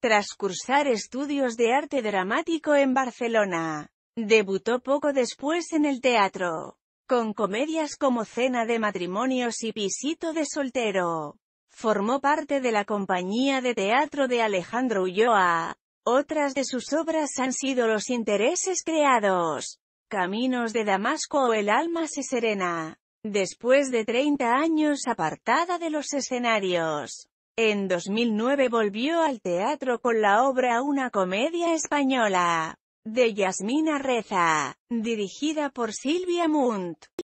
Tras cursar estudios de arte dramático en Barcelona, debutó poco después en el teatro, con comedias como Cena de Matrimonios y Pisito de Soltero. Formó parte de la compañía de teatro de Alejandro Ulloa. Otras de sus obras han sido Los intereses creados, Caminos de Damasco o El alma se serena. Después de 30 años apartada de los escenarios, en 2009 volvió al teatro con la obra Una comedia española, de Yasmina Reza, dirigida por Silvia Munt.